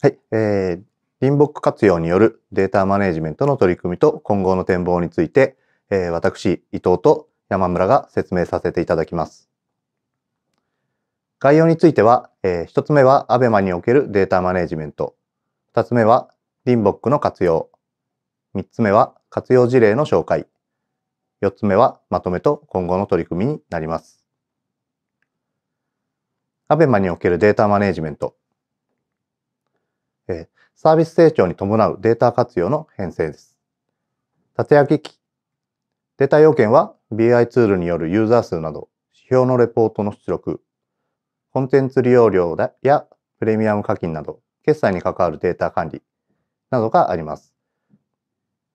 はい、えー、リンボック活用によるデータマネジメントの取り組みと今後の展望について、えー、私、伊藤と山村が説明させていただきます。概要については、えー、1つ目は ABEMA におけるデータマネジメント、2つ目はリンボックの活用、3つ目は活用事例の紹介、4つ目はまとめと今後の取り組みになります。ABEMA におけるデータマネジメントサービス成長に伴うデータ活用の編成です。縦焼き機。データ要件は BI ツールによるユーザー数など指標のレポートの出力、コンテンツ利用料やプレミアム課金など決済に関わるデータ管理などがあります。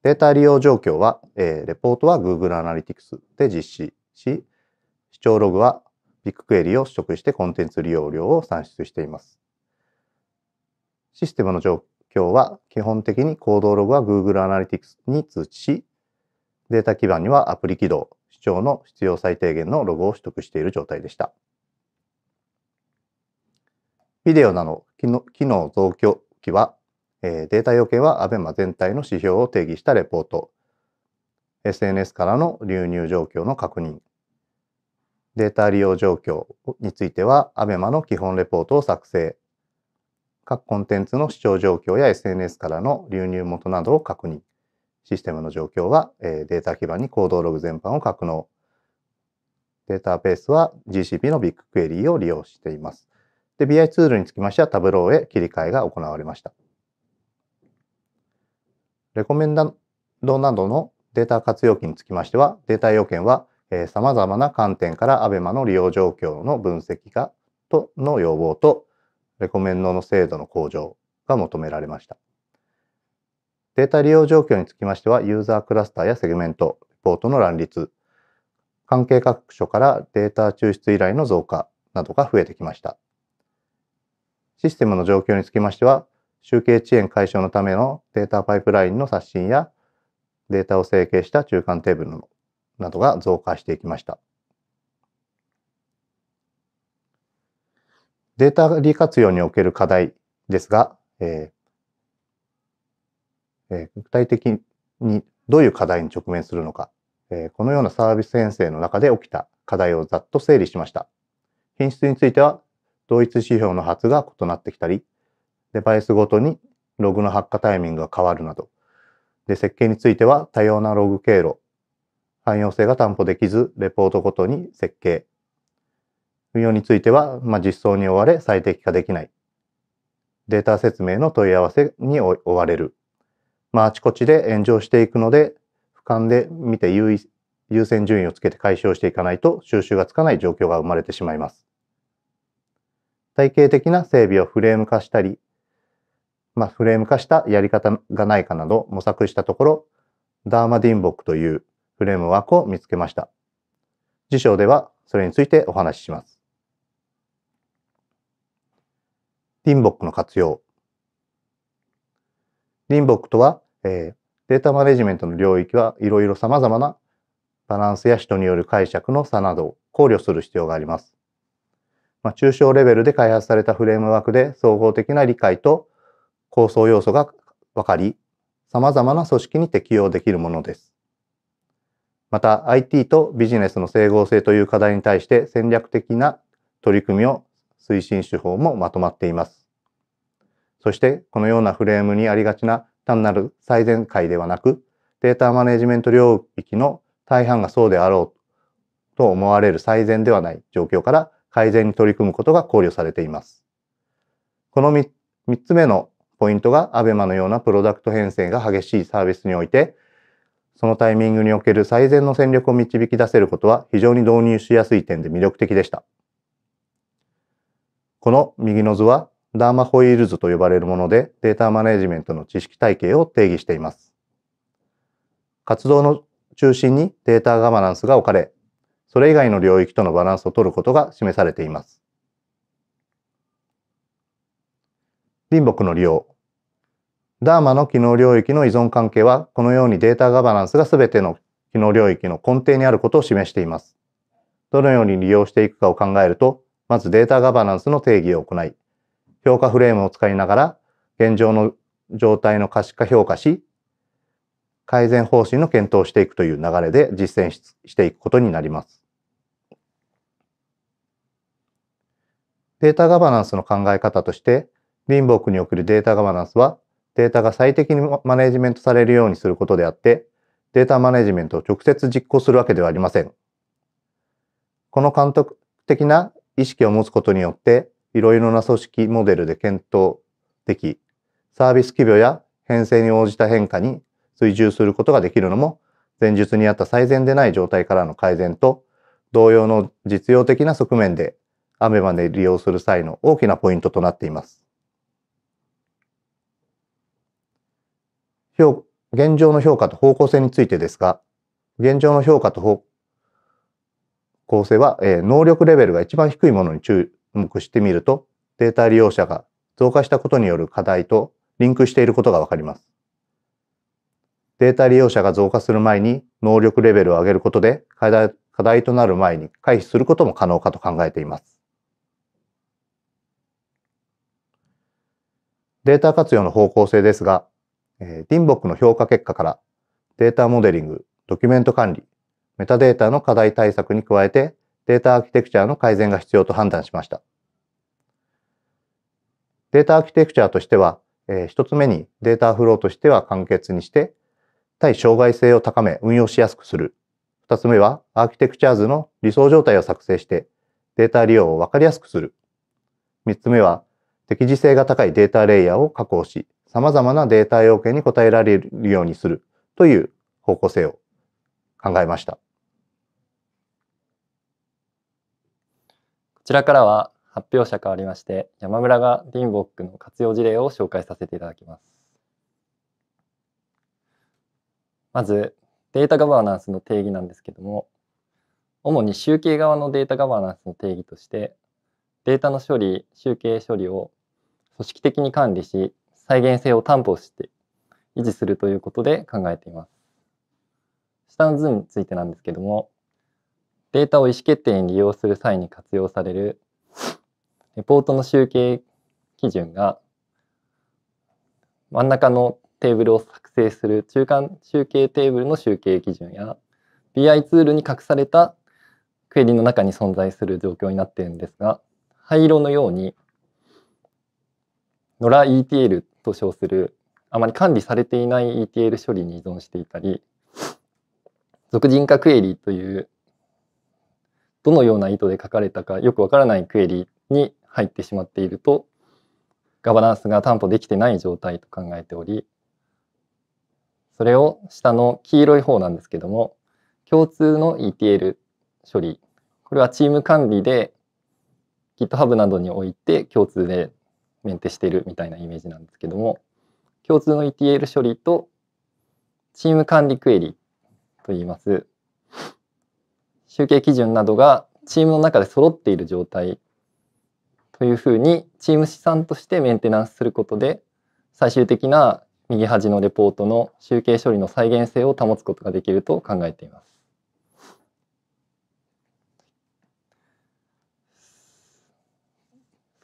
データ利用状況は、えレポートは Google Analytics で実施し、視聴ログはビッグクエリを取得してコンテンツ利用料を算出しています。システムの状況は基本的に行動ログは Google Analytics に通知し、データ基盤にはアプリ起動、視聴の必要最低限のログを取得している状態でした。ビデオなど機能増強機は、データ要件は ABEMA 全体の指標を定義したレポート、SNS からの流入状況の確認、データ利用状況については ABEMA の基本レポートを作成、各コンテンツの視聴状況や SNS からの流入元などを確認。システムの状況は、えー、データ基盤に行動ログ全般を格納。データベースは GCP のビッグクエリーを利用しています。で、BI ツールにつきましてはタブローへ切り替えが行われました。レコメンダドなどのデータ活用機につきましては、データ要件は、えー、様々な観点から ABEMA の利用状況の分析がとの要望と、レコメンドの精度の向上が求められました。データ利用状況につきましては、ユーザークラスターやセグメント、レポートの乱立、関係各所からデータ抽出依頼の増加などが増えてきました。システムの状況につきましては、集計遅延解消のためのデータパイプラインの刷新や、データを整形した中間テーブルなどが増加していきました。データ利活用における課題ですが、えーえー、具体的にどういう課題に直面するのか、えー、このようなサービス編成の中で起きた課題をざっと整理しました。品質については、同一指標の発が異なってきたり、デバイスごとにログの発火タイミングが変わるなど、で設計については多様なログ経路、汎用性が担保できず、レポートごとに設計、運用については、まあ、実装に追われ最適化できない。データ説明の問い合わせに追われる。まあ、あちこちで炎上していくので、俯瞰で見て優先順位をつけて解消していかないと収集がつかない状況が生まれてしまいます。体系的な整備をフレーム化したり、まあ、フレーム化したやり方がないかなど模索したところ、ダーマディンボックというフレームワークを見つけました。辞書ではそれについてお話しします。リンボックの活用。リンボックとは、えー、データマネジメントの領域はいろいろ様々なバランスや人による解釈の差などを考慮する必要があります。まあ、中小レベルで開発されたフレームワークで総合的な理解と構想要素が分かり、様々な組織に適用できるものです。また IT とビジネスの整合性という課題に対して戦略的な取り組みを推進手法もまとまっています。そしてこのようなフレームにありがちな単なる最善解ではなくデータマネジメント領域の大半がそうであろうと思われる最善ではない状況から改善に取り組むことが考慮されています。この 3, 3つ目のポイントが ABEMA のようなプロダクト編成が激しいサービスにおいてそのタイミングにおける最善の戦略を導き出せることは非常に導入しやすい点で魅力的でした。この右の図はダーマホイール図と呼ばれるものでデータマネジメントの知識体系を定義しています。活動の中心にデータガバナンスが置かれ、それ以外の領域とのバランスを取ることが示されています。林木の利用。ダーマの機能領域の依存関係は、このようにデータガバナンスが全ての機能領域の根底にあることを示しています。どのように利用していくかを考えると、まずデータガバナンスの定義を行い、評価フレームを使いながら、現状の状態の可視化評価し、改善方針の検討していくという流れで実践していくことになります。データガバナンスの考え方として、林木におけるデータガバナンスは、データが最適にマネジメントされるようにすることであって、データマネジメントを直接実行するわけではありません。この監督的な意識を持つことによって、いろいろな組織モデルで検討でき、サービス規模や編成に応じた変化に追従することができるのも、前述にあった最善でない状態からの改善と、同様の実用的な側面で、アメバで利用する際の大きなポイントとなっています。現状の評価と方向性についてですが、現状の評価と構成は、えー、能力レベルが一番低いものに注目してみると、データ利用者が増加したことによる課題とリンクしていることがわかります。データ利用者が増加する前に能力レベルを上げることで課題課題となる前に回避することも可能かと考えています。データ活用の方向性ですが、えー、DIMBOK の評価結果からデータモデリング、ドキュメント管理、メタデータの課題対策に加えてデータアーキテクチャの改善が必要と判断しました。データアーキテクチャとしては、えー、一つ目にデータフローとしては簡潔にして対障害性を高め運用しやすくする。二つ目はアーキテクチャー図の理想状態を作成してデータ利用を分かりやすくする。三つ目は適時性が高いデータレイヤーを確保し様々なデータ要件に応えられるようにするという方向性を考えました。ちらからは発表者変わりまして山村が d i ンボックの活用事例を紹介させていただきますまずデータガバナンスの定義なんですけども主に集計側のデータガバナンスの定義としてデータの処理集計処理を組織的に管理し再現性を担保して維持するということで考えています下の図についてなんですけどもデータを意思決定に利用する際に活用されるレポートの集計基準が真ん中のテーブルを作成する中間集計テーブルの集計基準や BI ツールに隠されたクエリの中に存在する状況になっているんですが灰色のように NORAETL と称するあまり管理されていない ETL 処理に依存していたり俗人化クエリというどのような意図で書かれたかよくわからないクエリに入ってしまっているとガバナンスが担保できてない状態と考えておりそれを下の黄色い方なんですけども共通の ETL 処理これはチーム管理で GitHub などにおいて共通でメンテしてるみたいなイメージなんですけども共通の ETL 処理とチーム管理クエリと言います集計基準などがチームの中で揃っている状態というふうにチーム資産としてメンテナンスすることで最終的な右端のレポートの集計処理の再現性を保つことができると考えています。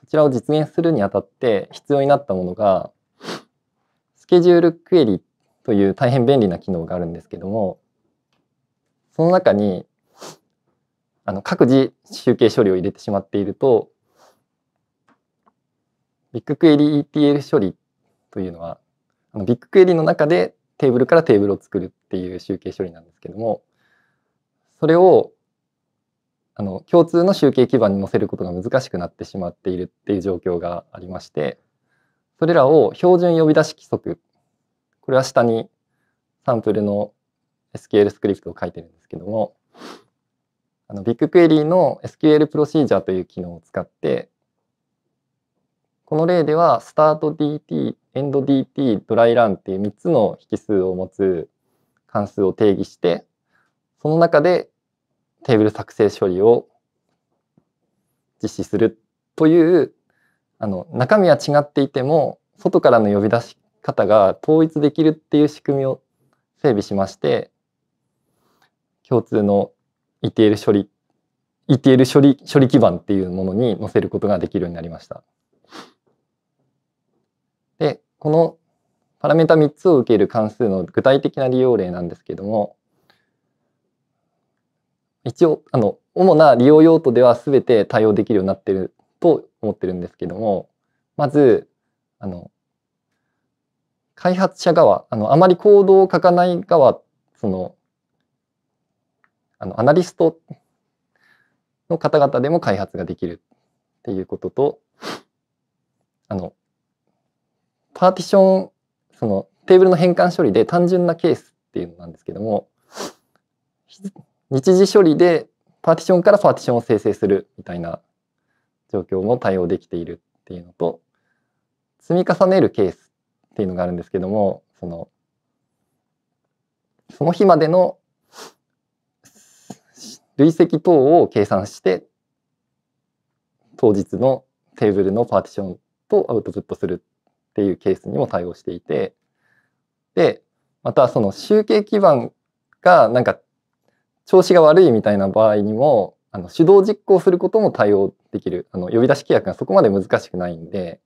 そちらを実現するにあたって必要になったものがスケジュールクエリという大変便利な機能があるんですけどもその中にあの各自集計処理を入れてしまっているとビッグクエリ ETL 処理というのはあのビッグクエリの中でテーブルからテーブルを作るっていう集計処理なんですけどもそれをあの共通の集計基盤に載せることが難しくなってしまっているっていう状況がありましてそれらを標準呼び出し規則これは下にサンプルの SQL スクリプトを書いてるんですけどもあのビッグクエリーの SQL プロシージャーという機能を使ってこの例ではスタート DT、エンド DT、ドライランっていう3つの引数を持つ関数を定義してその中でテーブル作成処理を実施するというあの中身は違っていても外からの呼び出し方が統一できるっていう仕組みを整備しまして共通のいている処理いている処理処理基盤っていうものに載せることができるようになりました。でこのパラメータ3つを受ける関数の具体的な利用例なんですけども一応あの主な利用用途では全て対応できるようになってると思ってるんですけどもまずあの開発者側あのあまりコードを書かない側そのあのアナリストの方々でも開発ができるっていうこととあのパーティションそのテーブルの変換処理で単純なケースっていうのなんですけども日時処理でパーティションからパーティションを生成するみたいな状況も対応できているっていうのと積み重ねるケースっていうのがあるんですけどもそのその日までの累積等を計算して当日のテーブルのパーティションとアウトプットするっていうケースにも対応していてでまたその集計基盤がなんか調子が悪いみたいな場合にもあの手動実行することも対応できるあの呼び出し規約がそこまで難しくないんで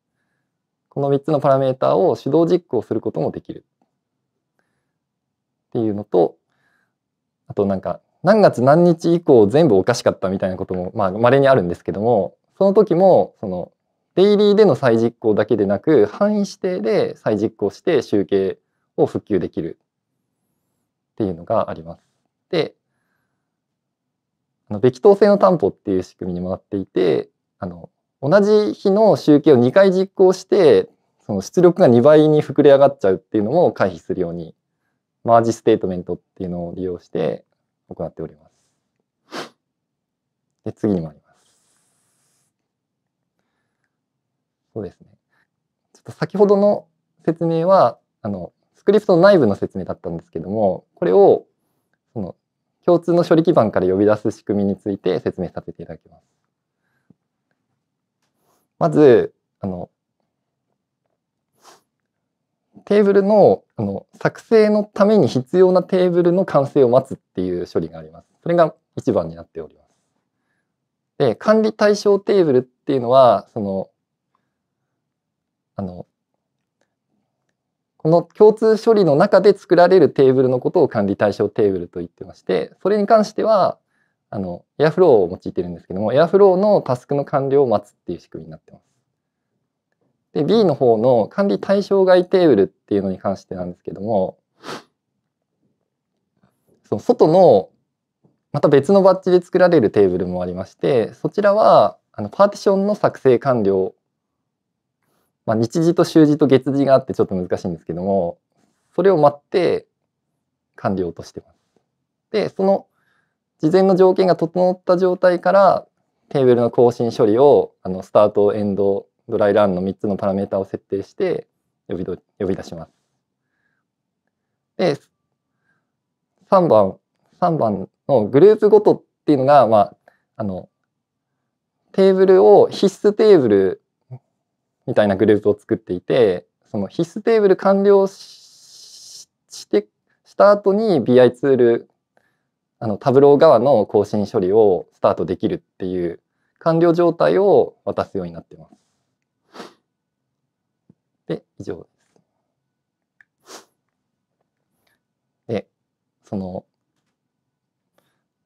この3つのパラメータを手動実行することもできるっていうのとあとなんか何月何日以降全部おかしかったみたいなこともまあ稀にあるんですけどもその時もそのデイリーでの再実行だけでなく範囲指定で再実行して集計を復旧できるっていうのがあります。であのべき当性の担保っていう仕組みにもなっていてあの同じ日の集計を2回実行してその出力が2倍に膨れ上がっちゃうっていうのも回避するようにマージステートメントっていうのを利用して行っております。で、次に参ります。そうですね。ちょっと先ほどの説明は、あの、スクリプトの内部の説明だったんですけども、これを、その、共通の処理基盤から呼び出す仕組みについて説明させていただきます。まず、あの、テーブルのあの作成のために必要なテーブルの完成を待つっていう処理があります。それが1番になっております。で管理対象テーブルっていうのはそのあのこの共通処理の中で作られるテーブルのことを管理対象テーブルと言ってましてそれに関してはあのエアフローを用いてるんですけどもエアフローのタスクの完了を待つっていう仕組みになってます。で B の方の管理対象外テーブルっていうのに関してなんですけどもその外のまた別のバッジで作られるテーブルもありましてそちらはあのパーティションの作成完了、まあ、日時と終時と月時があってちょっと難しいんですけどもそれを待って完了としてます。でその事前の条件が整った状態からテーブルの更新処理をあのスタートエンドドライランの3つのパラメータを設定して呼びど呼び出します。で3番3番のグループごとっていうのが、まあ、あのテーブルを必須テーブルみたいなグループを作っていてその必須テーブル完了してした後に BI ツールあのタブロー側の更新処理をスタートできるっていう完了状態を渡すようになってます。で、以上です。で、その、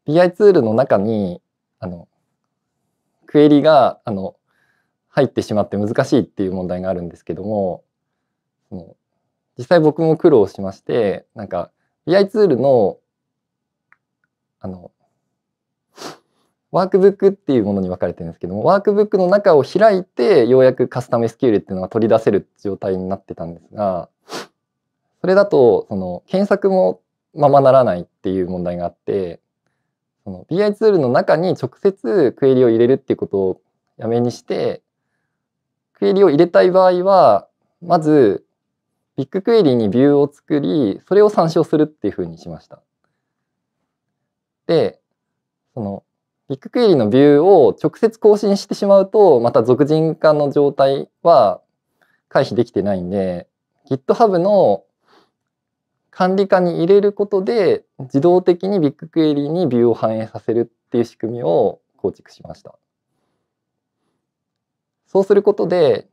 BI ツールの中に、あの、クエリが、あの、入ってしまって難しいっていう問題があるんですけども、その実際僕も苦労しまして、なんか、BI ツールの、あの、ワークブックっていうものに分かれてるんですけどもワークブックの中を開いてようやくカスタム SQL っていうのが取り出せる状態になってたんですがそれだとその検索もままならないっていう問題があってその BI ツールの中に直接クエリを入れるっていうことをやめにしてクエリを入れたい場合はまずビッグクエリにビューを作りそれを参照するっていうふうにしました。でそのビッグクエリのビューを直接更新してしまうと、また俗人化の状態は回避できてないんで、GitHub の管理下に入れることで、自動的にビッグクエリにビューを反映させるっていう仕組みを構築しました。そうすることで、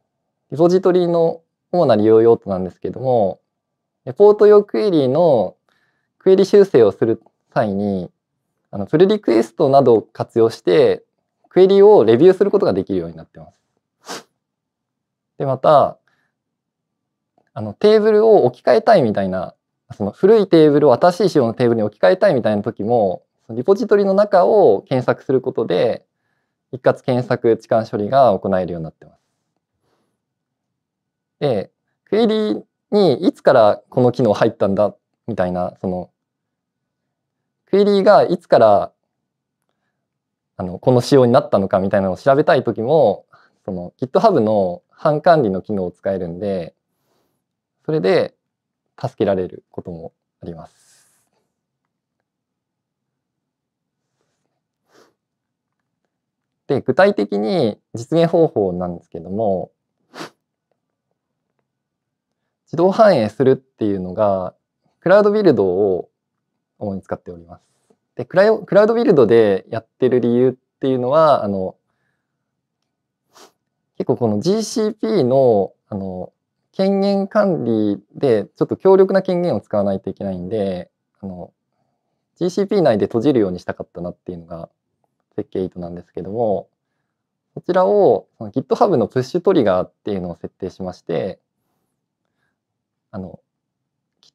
リポジトリの主な利用用途なんですけども、レポート用クエリのクエリ修正をする際に、あの、プルリクエストなどを活用して、クエリをレビューすることができるようになってます。で、また、あの、テーブルを置き換えたいみたいな、その古いテーブルを新しい仕様のテーブルに置き換えたいみたいな時も、リポジトリの中を検索することで、一括検索置換処理が行えるようになってます。で、クエリにいつからこの機能入ったんだみたいな、そのクエリーがいつからあのこの仕様になったのかみたいなのを調べたい時もその GitHub の版管理の機能を使えるんでそれで助けられることもあります。で具体的に実現方法なんですけども自動反映するっていうのがクラウドビルドを主に使っております。でクラウドビルドでやってる理由っていうのはあの結構この GCP のあの権限管理でちょっと強力な権限を使わないといけないんであの GCP 内で閉じるようにしたかったなっていうのが設計意図なんですけどもこちらをその GitHub のプッシュトリガーっていうのを設定しましてあの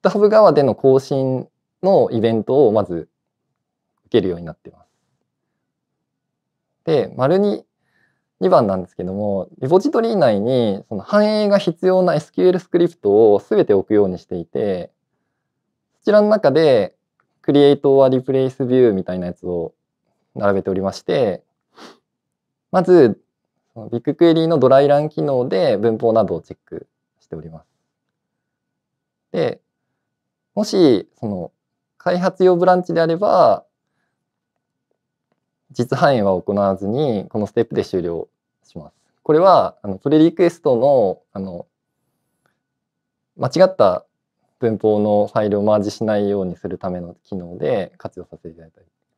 GitHub 側での更新のイベントをまず受けるようになってます。で、丸に。2番なんですけども、リポジトリ内にその反映が必要な SQL スクリプトをすべて置くようにしていて、そちらの中で Create or Replace View みたいなやつを並べておりまして、まず、ビッグクエリーのドライラン機能で文法などをチェックしております。で、もし、その、開発用ブランチであれば実反映は行わずにこのステップで終了します。これはあのプレリクエストのあの間違った文法のファイルをマージしないようにするための機能で活用させて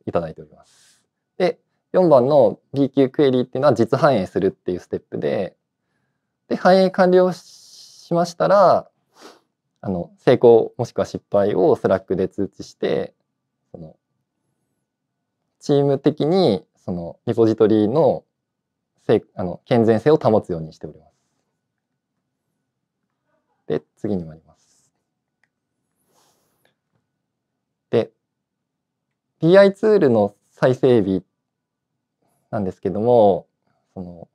いただいております。で4番の B q クエリっていうのは実反映するっていうステップでで反映完了しましたらあの成功もしくは失敗をスラックで通知してそのチーム的にそのリポジトリのせあの健全性を保つようにしております。で次に参ります。で b i ツールの再整備なんですけどもその、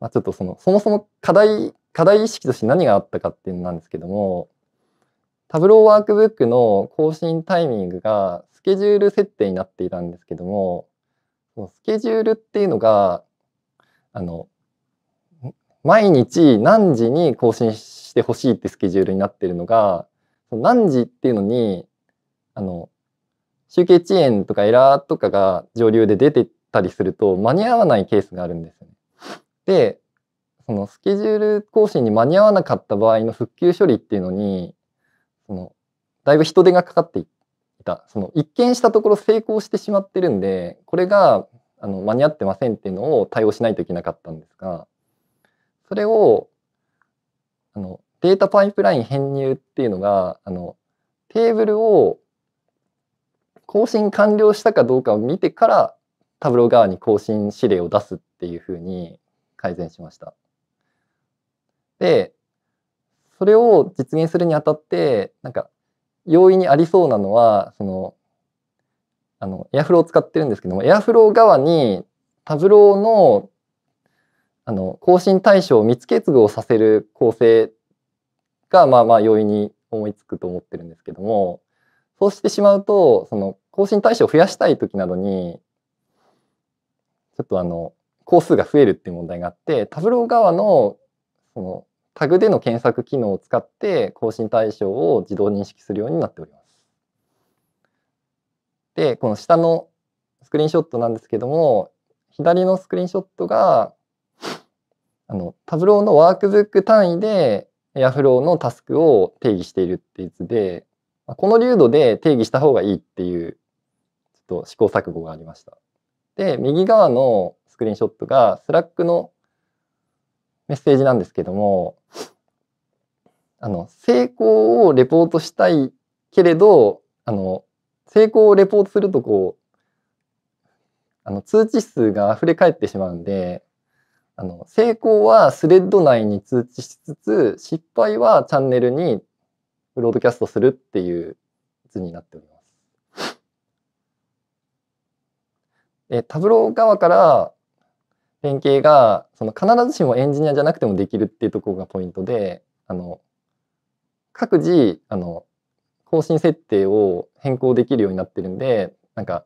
まあ、ちょっとそのそもそも課題課題意識として何があったかっていうのなんですけどもタブローワークブックの更新タイミングがスケジュール設定になっていたんですけどもスケジュールっていうのがあの毎日何時に更新してほしいってスケジュールになってるのが何時っていうのにあの集計遅延とかエラーとかが上流で出てたりすると間に合わないケースがあるんですよね。でそのスケジュール更新に間に合わなかった場合の復旧処理っていうのにそのだいぶ人手がかかっていたその一見したところ成功してしまってるんでこれがあの間に合ってませんっていうのを対応しないといけなかったんですがそれをあのデータパイプライン編入っていうのがあのテーブルを更新完了したかどうかを見てからタブロー側に更新指令を出すっていうふうに改善しました。でそれを実現するにあたってなんか容易にありそうなのはそのあのエアフローを使ってるんですけどもエアフロー側にタブローのあの更新対象を見つけ継ぐをさせる構成がまあまあ容易に思いつくと思ってるんですけどもそうしてしまうとその更新対象を増やしたい時などにちょっとあの工数が増えるっていう問題があってタブロー側のそのタグでの検索機能を使って更新対象を自動認識するようになっております。で、この下のスクリーンショットなんですけども、左のスクリーンショットが、あの、タブローのワークブック単位で Airflow のタスクを定義しているってやつで、この流度で定義した方がいいっていう、ちょっと試行錯誤がありました。で、右側のスクリーンショットが Slack のメッセージなんですけども、あの成功をレポートしたいけれどあの成功をレポートするとこうあの通知数が溢れ返ってしまうんであの成功はスレッド内に通知しつつ失敗はチャンネルにブロードキャストするっていう図になっております。えタブロー側から連携がその必ずしもエンジニアじゃなくてもできるっていうところがポイントであの各自あの更新設定を変更できるようになってるんでなんか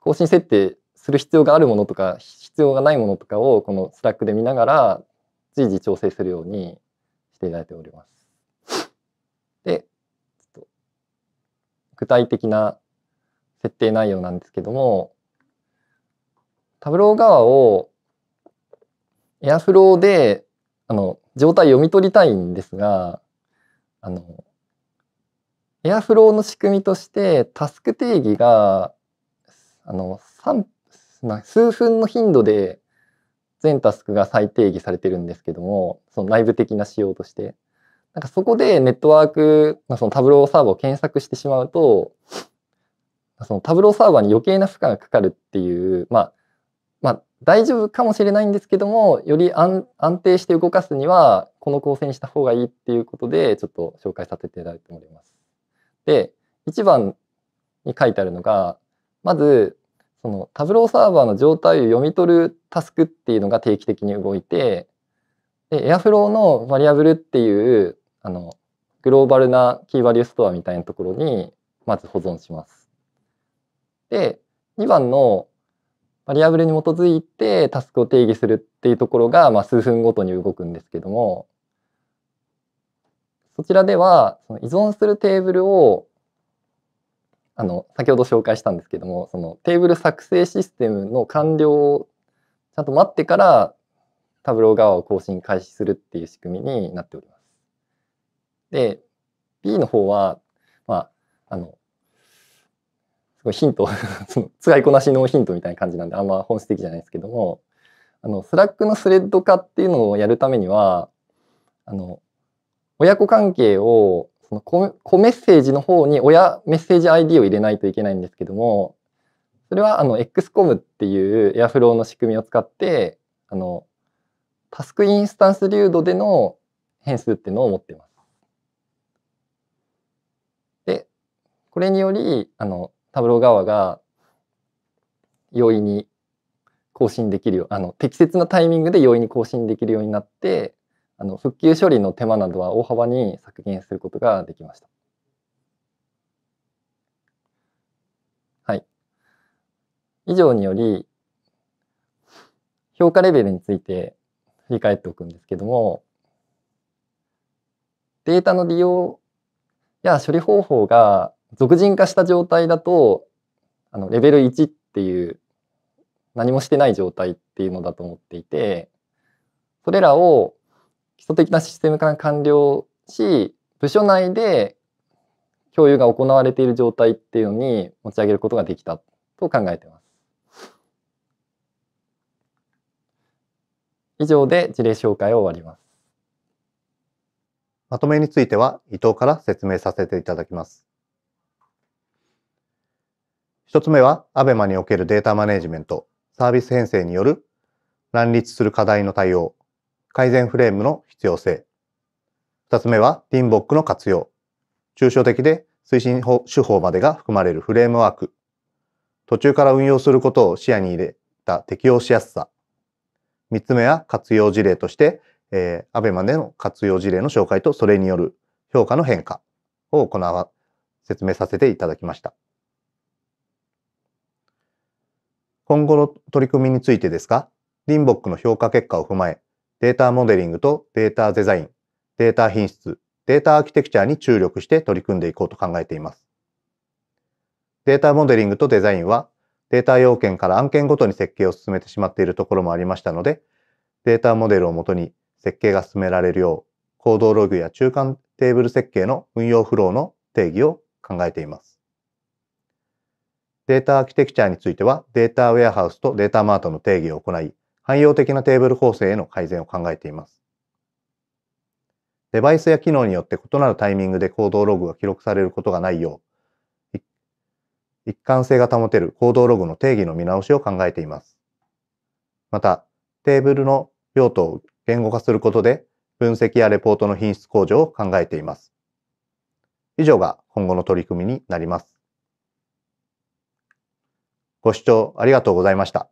更新設定する必要があるものとか必要がないものとかをこのスラックで見ながら随時調整するようにしていただいております。で具体的な設定内容なんですけどもタブロー側をエアフローであの状態読み取りたいんですがあの、エアフローの仕組みとして、タスク定義が、あの、数分の頻度で全タスクが再定義されてるんですけども、その内部的な仕様として。なんかそこでネットワーク、まあ、そのタブローサーバーを検索してしまうと、そのタブローサーバーに余計な負荷がかかるっていう、まあ、まあ、大丈夫かもしれないんですけども、より安定して動かすには、この構成にした方がいいっていうことでちょっと紹介させていただいております。で1番に書いてあるのがまずそのタブローサーバーの状態を読み取るタスクっていうのが定期的に動いてで Airflow のバリアブルっていうあのグローバルなキーバリューストアみたいなところにまず保存します。で2番のバリアブルに基づいてタスクを定義するっていうところが、まあ、数分ごとに動くんですけどもそちらではその依存するテーブルをあの先ほど紹介したんですけどもそのテーブル作成システムの完了をちゃんと待ってからタブロー側を更新開始するっていう仕組みになっております。で B の方はまああのすごいヒント その使いこなしのヒントみたいな感じなんであんま本質的じゃないですけどもあのスラックのスレッド化っていうのをやるためにはあの親子関係をその子メッセージの方に親メッセージ ID を入れないといけないんですけどもそれはあの XCOM っていう Airflow の仕組みを使ってあのタスクインスタンス流度での変数っていうのを持っています。でこれによりあのタブロー側が容易に更新できるよあの適切なタイミングで容易に更新できるようになってあの復旧処理の手間などは大幅に削減することができました。はい。以上により、評価レベルについて振り返っておくんですけども、データの利用や処理方法が俗人化した状態だと、あのレベル1っていう何もしてない状態っていうのだと思っていて、それらを基礎的なシステム化が完了し部署内で共有が行われている状態っていうのに持ち上げることができたと考えています。以上で事例紹介を終わります。まとめについては伊藤から説明させていただきます。一つ目は ABEMA におけるデータマネジメント、サービス編成による乱立する課題の対応。改善フレームの必要性。二つ目は、ティンボックの活用。抽象的で推進手法までが含まれるフレームワーク。途中から運用することを視野に入れた適用しやすさ。三つ目は、活用事例として、えー、ABEMA での活用事例の紹介とそれによる評価の変化を行わ、説明させていただきました。今後の取り組みについてですが、リンボックの評価結果を踏まえ、データモデリングとデータデザイン、データ品質、データアーキテクチャに注力して取り組んでいこうと考えています。データモデリングとデザインはデータ要件から案件ごとに設計を進めてしまっているところもありましたので、データモデルをもとに設計が進められるよう、行動ログや中間テーブル設計の運用フローの定義を考えています。データアーキテクチャについては、データウェアハウスとデータマートの定義を行い、汎用的なテーブル構成への改善を考えています。デバイスや機能によって異なるタイミングで行動ログが記録されることがないよう、一貫性が保てる行動ログの定義の見直しを考えています。また、テーブルの用途を言語化することで、分析やレポートの品質向上を考えています。以上が今後の取り組みになります。ご視聴ありがとうございました。